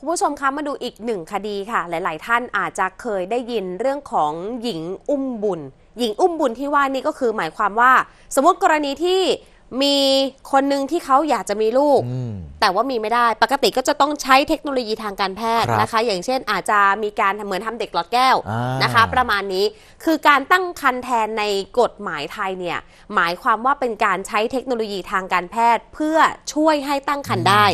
คุณผู้ชมคะมาดูอีกหนึ่งคดีค่ะ หลายๆท่านอาจจะเคยได้ยินเรื่องของหญิงอุ้มบุญ หญิงอุ้มบุญที่ว่านี่ก็คือหมายความว่า สมมติกรณีที่มีคนหนึ่งที่เขาอยากจะมีลูก แต่ว่ามีไม่ได้ปกติก็จะต้องใช้เทคโนโลยีทางการแพทย์นะคะ อย่างเช่นอาจจะมีการเหมือนทำเด็กหลอดแก้วนะคะ ประมาณนี้คือการตั้งคันแทนในกฎหมายไทยเนี่ยหมายความว่าเป็นการใช้เทคโนโลยีทางการแพทย์เพื่อช่วยให้ตั้งคันได้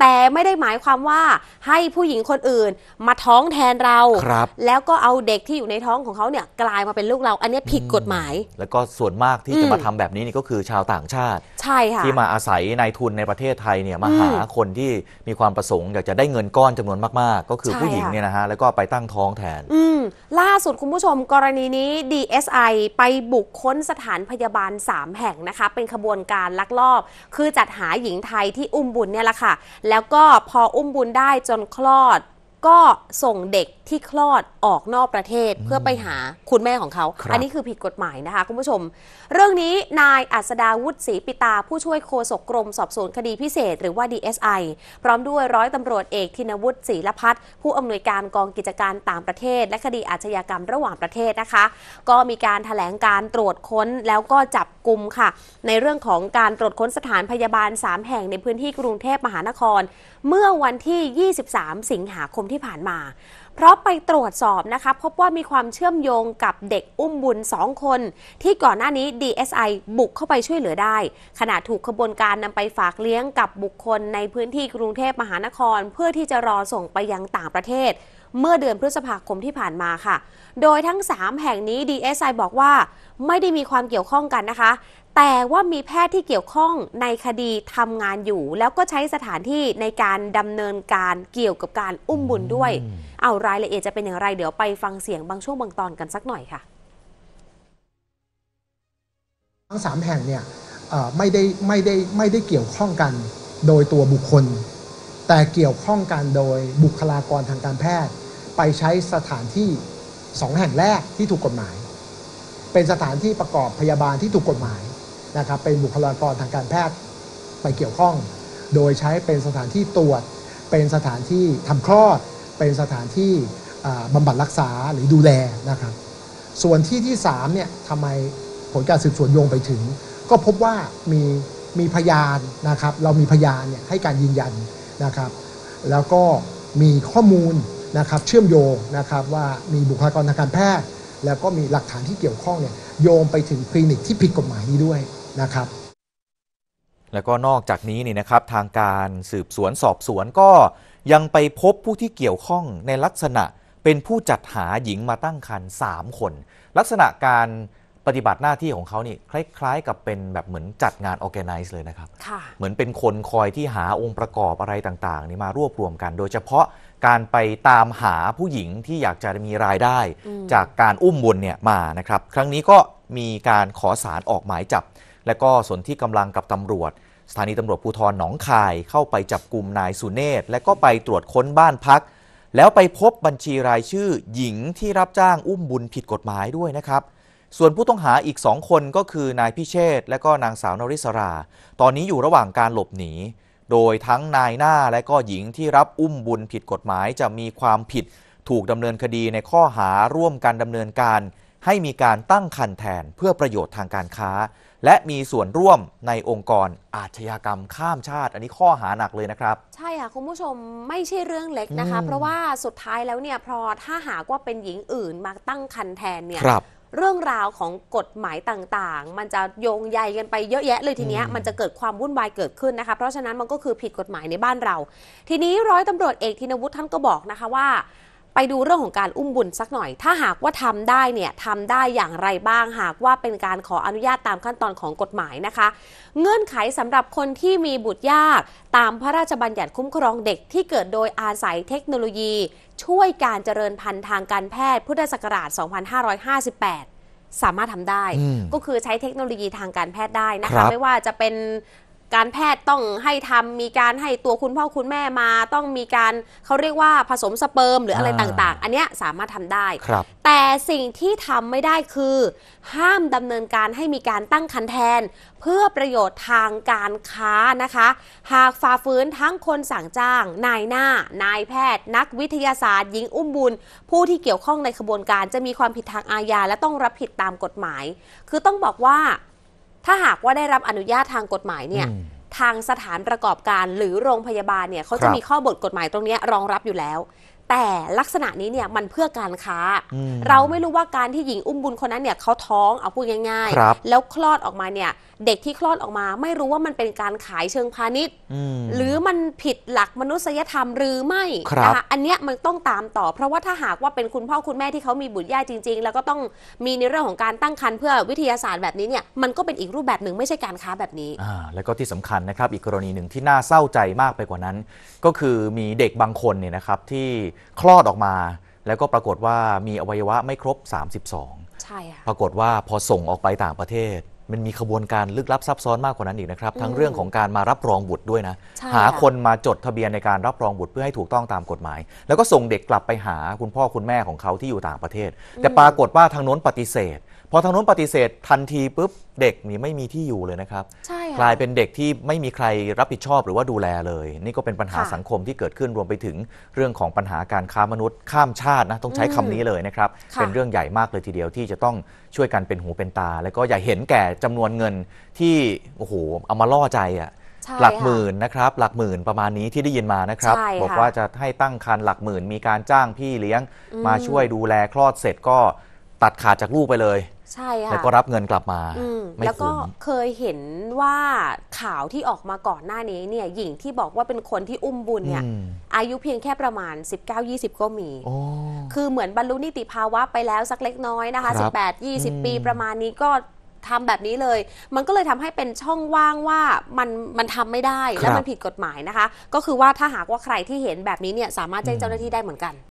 แต่ไม่ได้หมายความว่าให้ผู้หญิงคนอื่นมาท้องแทนเรารแล้วก็เอาเด็กที่อยู่ในท้องของเขาเนี่ยกลายมาเป็นลูกเรา อันนี้ผิดกฎหมาย แล้วก็ส่วนมากที่จะมาทำแบบนี้นี่ก็คือชาวต่างชาติติใช่ค่ะที่มาอาศัยนายทุนในประเทศไทยเนี่ยมาหาคนที่มีความประสงค์อยากจะได้เงินก้อนจำนวนมาก ๆ ก็คือผู้หญิงเนี่ยนะฮะแล้วก็ไปตั้งท้องแทน อืล่าสุดคุณผู้ชมกรณีนี้ DSI ไปบุกค้นสถานพยาบาล 3 แห่งนะคะเป็นขบวนการลักลอบ คือจัดหาหญิงไทยที่อุ้มบุญเนี่ยแหละค่ะแล้วก็พออุ้มบุญได้จนคลอดก็ส่งเด็กที่คลอดออกนอกประเทศเพื่อไปหาคุณแม่ของเขา อันนี้คือผิดกฎหมายนะคะคุณผู้ชม เรื่องนี้นายอัศดาวุฒิศรีปิตา ผู้ช่วยโฆษกกรม สอบสวนคดีพิเศษ หรือว่า DSI พร้อมด้วยร้อยตำรวจเอกธินวุฒิศรีละพัฒผู้อำนวยการกองกิจการต่างประเทศ และคดีอาชญากรรมระหว่างประเทศนะคะ ก็มีการถแถลงการตรวจค้นแล้วก็จับกลุ่มค่ะ ในเรื่องของการตรวจค้นสถานพยาบาล 3 แห่งในพื้นที่กรุงเทพมหานคร เมื่อวันที่ 23 สิงหาคมที่ผ่านมาเพราะไปตรวจสอบนะคะพบว่ามีความเชื่อมโยงกับเด็กอุ้มบุญ 2 คน ที่ก่อนหน้านี้ DSI บุกเข้าไปช่วยเหลือได้ ขณะถูกขบวนการนำไปฝากเลี้ยงกับบุคคลในพื้นที่กรุงเทพมหานครเพื่อที่จะรอส่งไปยังต่างประเทศเมื่อเดือนพฤษภาคมที่ผ่านมาค่ะ โดยทั้ง 3 แห่งนี้ DSI บอกว่าไม่ได้มีความเกี่ยวข้องกันนะคะ แต่ว่ามีแพทย์ที่เกี่ยวข้องในคดีทำงานอยู่ แล้วก็ใช้สถานที่ในการดำเนินการเกี่ยวกับการอุ้มบุญด้วย เอารายละเอียดจะเป็นอย่างไร เดี๋ยวไปฟังเสียงบางช่วงบางตอนกันสักหน่อยค่ะ ทั้งสามแห่งเนี่ยไม่ได้ไม่ได้ไม่ได้เกี่ยวข้องกันโดยตัวบุคคล แต่เกี่ยวข้องกันโดยบุคลากรทางการแพทย์ไปใช้สถานที่สองแห่งแรกที่ถูกกฎหมาย เป็นสถานที่ประกอบพยาบาลที่ถูกกฎหมายนะครับ เป็นบุคลากรทางการแพทย์ไปเกี่ยวข้อง โดยใช้เป็นสถานที่ตรวจเป็นสถานที่ทำคลอด เป็นสถานที่บำบัดรักษาหรือดูแลนะครับ ส่วนที่ที่3เนี่ยทำไมผลการสืบสวนโยงไปถึง ก็พบว่ามีมีพยานนะครับเรามีพยานเนี่ยให้การยืนยันนะครับ แล้วก็มีข้อมูลนะครับเชื่อมโยงนะครับว่ามีบุคลากรทางการแพทย์ แล้วก็มีหลักฐานที่เกี่ยวข้องเนี่ยโยงไปถึงคลินิกที่ผิดกฎหมายนี้ด้วยนะครับ แล้วก็นอกจากนี้นี่นะครับทางการสืบสวนสอบสวนก็ยังไปพบผู้ที่เกี่ยวข้องในลักษณะเป็นผู้จัดหาหญิงมาตั้งครรภ์สามคน ลักษณะการปฏิบัติหน้าที่ของเขานี่ คล้ายๆกับเป็นแบบเหมือนจัดงานออแกไนซ์เลยนะครับเหมือนเป็นคนคอยที่หาองค์ประกอบอะไรต่างๆ นี่มารวบรวมกัน โดยเฉพาะการไปตามหาผู้หญิงที่อยากจะมีรายได้จากการอุ้มบุญเนี่ยมานะครับ ครั้งนี้ก็มีการขอสารออกหมายจับ และก็สนที่กำลังกับตำรวจ สถานีตำรวจภูธรหนองคาย เข้าไปจับกลุ่มนายสุเนศและก็ไปตรวจค้นบ้านพัก แล้วไปพบบัญชีรายชื่อ หญิงที่รับจ้างอุ้มบุญผิดกฎหมายด้วยนะครับส่วนผู้ต้องหาอีกสองคนก็คือนายพิเชษและก็นางสาวนริศราตอนนี้อยู่ระหว่างการหลบหนี โดยทั้งนายหน้าและก็หญิงที่รับอุ้มบุญผิดกฎหมายจะมีความผิดถูกดำเนินคดีในข้อหาร่วมกันดำเนินการ ให้มีการตั้งคันแทนเพื่อประโยชน์ทางการค้า และมีส่วนร่วมในองค์กรอาชญากรรมข้ามชาติ อันนี้ข้อหาหนักเลยนะครับ ใช่ค่ะคุณผู้ชมไม่ใช่เรื่องเล็กนะคะเพราะว่าสุดท้ายแล้วเนี่ยพอถ้าหากว่าเป็นหญิงอื่น มาตั้งคันแทนเนี่ยเรื่องราวของกฎหมายต่างๆ มันจะโยงใยกันไปเยอะแยะ เลยทีเนี้ยมันจะเกิดความวุ่นวายเกิดขึ้นนะคะเพราะฉะนั้นมันก็คือผิดกฎหมายในบ้านเรา ทีนี้ร้อยตำรวจเอกธินวุฒิท่านก็บอกนะคะว่าไปดูเรื่องของการอุ้มบุญสักหน่อย ถ้าหากว่าทำได้เนี่ยทำได้อย่างไรบ้าง หากว่าเป็นการขออนุญาตตามขั้นตอนของกฎหมายนะคะ เงื่อนไขสำหรับคนที่มีบุตรยาก ตามพระราชบัญญัติคุ้มครองเด็กที่เกิดโดยอาศัยเทคโนโลยี ช่วยการเจริญพันธุ์ทางการแพทย์ พุทธศักราช 2558 สามารถทำได้ ก็คือใช้เทคโนโลยีทางการแพทย์ได้นะคะไม่ว่าจะเป็นการแพทย์ต้องให้ทำมีการให้ตัวคุณพ่อคุณแม่มา ต้องมีการเขาเรียกว่าผสมสเปิร์มหรืออะไรต่างๆ อันเนี้ยสามารถทำได้ แต่สิ่งที่ทำไม่ได้คือ ห้ามดำเนินการให้มีการตั้งคันแทน เพื่อประโยชน์ทางการค้านะคะ หากฝ่าฝืนทั้งคนสั่งจ้าง นายหน้า นายแพทย์ นักวิทยาศาสตร์หญิงอุ้มบุญ ผู้ที่เกี่ยวข้องในขบวนการจะมีความผิดทางอาญา และต้องรับผิดตามกฎหมาย คือต้องบอกว่าถ้าหากว่าได้รับอนุญาตทางกฎหมายเนี่ยทางสถานประกอบการหรือโรงพยาบาลเนี่ยเขาจะมีข้อบทกฎหมายตรงนี้รองรับอยู่แล้วแต่ลักษณะนี้เนี่ยมันเพื่อการค้า เราไม่รู้ว่าการที่หญิงอุ้มบุญคนนั้นเนี่ยเขาท้องเอาพูดง่ายๆแล้วคลอดออกมาเนี่ยเด็กที่คลอดออกมา ไม่รู้ว่ามันเป็นการขายเชิงพาณิชย์หรือมันผิดหลักมนุษยธรรมหรือไม่นะคะอันเนี้ยมันต้องตามต่อ เพราะว่าถ้าหากว่าเป็นคุณพ่อคุณแม่ที่เขามีบุตรยากจริงๆแล้วก็ต้องมีในเรื่องของการตั้งครรภ์เพื่อวิทยาศาสตร์แบบนี้เนี่ยมันก็เป็นอีกรูปแบบหนึ่งไม่ใช่การค้าแบบนี้อ่าแล้วก็ที่สำคัญนะครับ อีกกรณีหนึ่งที่น่าเศร้าใจมากไปกว่านั้น ก็คือมีเด็กบางคนเนี่ยนะครับที่คลอด ออกมาแล้วก็ปรากฏว่ามีอวัยวะไม่ครบ32 ใช่ค่ะ ปรากฏว่าพอส่งออกไปต่างประเทศ มันมีขบวนการลึกลับซับซ้อนมากกว่านั้นอีกนะครับ ทั้งเรื่องของการมารับรองบุตรด้วยนะใช่ค่ะหาคนมาจดทะเบียนในการรับรองบุตรเพื่อให้ถูกต้องตามกฎหมาย แล้วก็ส่งเด็กกลับไปหาคุณพ่อคุณแม่ของเขาที่อยู่ต่างประเทศ แต่ปรากฏว่าทางโน้นปฏิเสธพอทางนู้นปฏิเสธทันทีปุ๊บเด็กนี่ไม่มีที่อยู่เลยนะครับใช่กลายเป็นเด็กที่ไม่มีใครรับผิดชอบหรือว่าดูแลเลย นี่ก็เป็นปัญหาสังคมที่เกิดขึ้นรวมไปถึงเรื่องของปัญหาการค้ามนุษย์ข้ามชาตินะ ต้องใช้คำนี้เลยนะครับ เป็นเรื่องใหญ่มากเลยทีเดียวที่จะต้องช่วยกันเป็นหูเป็นตา แล้วก็อย่าเห็นแก่จำนวนเงินที่โอ้โหเอามาล่อใจอ่ะหลักหมื่นนะครับ หลักหมื่นประมาณนี้ที่ได้ยินมานะครับบอกว่าจะให้ตั้งคันหลักหมื่นมีการจ้างพี่เลี้ยงมาช่วยดูแลคลอดเสร็จก็ตัดขาดจากลูกไปเลยใช่ค่ะแล้วก็รับเงินกลับมาไม่แล้วก็เคยเห็นว่าข่าวที่ออกมาก่อนหน้านี้เนี่ยหญิงที่บอกว่าเป็นคนที่อุ้มบุญเนี่ยอายุเพียงแค่ประมาณ 19-20 ก็มีคือเหมือนบรรลุนิติภาวะไปแล้วสักเล็กน้อยนะคะ 18-20 ปีประมาณนี้ก็ทำแบบนี้เลย มันก็เลยทำให้เป็นช่องว่างว่ามันมันทำไม่ได้ และมันผิดกฎหมายนะคะ ก็คือว่าถ้าหากว่าใครที่เห็นแบบนี้เนี่ยสามารถแจ้งเจ้าหน้าที่ได้เหมือนกัน